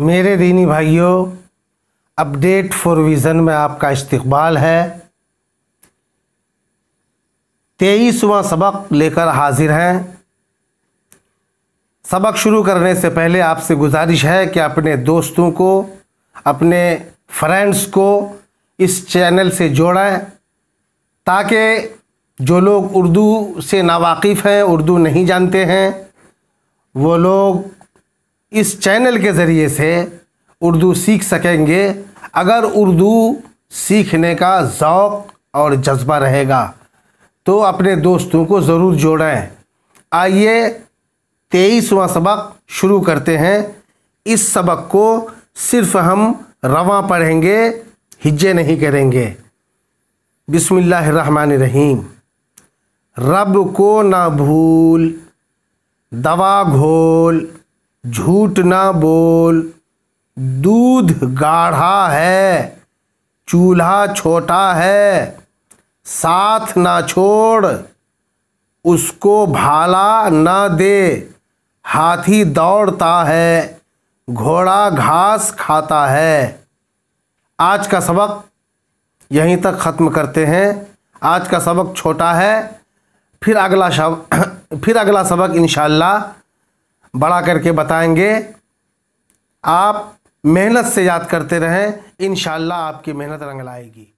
मेरे दीनी भाइयों अपडेट फॉर विज़न में आपका इस्तकबाल है तेईसवा सबक लेकर हाजिर हैं सबक शुरू करने से पहले आपसे गुजारिश है कि अपने दोस्तों को अपने फ्रेंड्स को इस चैनल से जोड़ें ताकि जो लोग उर्दू से नावाकिफ़ हैं उर्दू नहीं जानते हैं वो लोग इस चैनल के ज़रिए से उर्दू सीख सकेंगे अगर उर्दू सीखने का ज़ौक़ और जज्बा रहेगा तो अपने दोस्तों को ज़रूर जोड़ें आइए तेईसवा सबक शुरू करते हैं इस सबक को सिर्फ हम रवा पढ़ेंगे हिज्जे नहीं करेंगे बिस्मिल्लाहिर्रहमानिर्रहीम रब को ना भूल दवा घोल झूठ ना बोल दूध गाढ़ा है चूल्हा छोटा है साथ ना छोड़ उसको भाला ना दे हाथी दौड़ता है घोड़ा घास खाता है आज का सबक यहीं तक ख़त्म करते हैं आज का सबक छोटा है फिर अगला शब फिर अगला सबक इन बड़ा करके बताएंगे आप मेहनत से याद करते रहें इन आपकी मेहनत रंग लाएगी